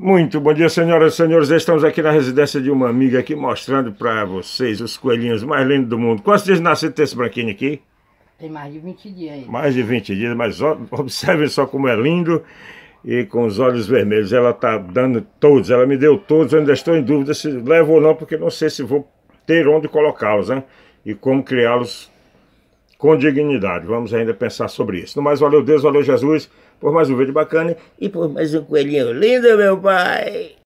Muito bom dia, senhoras e senhores. Estamos aqui na residência de uma amiga aqui mostrando para vocês os coelhinhos mais lindos do mundo. Quantos dias nasceu esse branquinho aqui? Tem mais de 20 dias aí. Mais de 20 dias, mas observem só como é lindo e com os olhos vermelhos. Ela está dando todos, ela me deu todos, eu ainda estou em dúvida se levo ou não, porque não sei se vou ter onde colocá-los, né? E como criá-los com dignidade. Vamos ainda pensar sobre isso. No mais, valeu Deus, valeu Jesus por mais um vídeo bacana e por mais um coelhinho lindo, meu pai.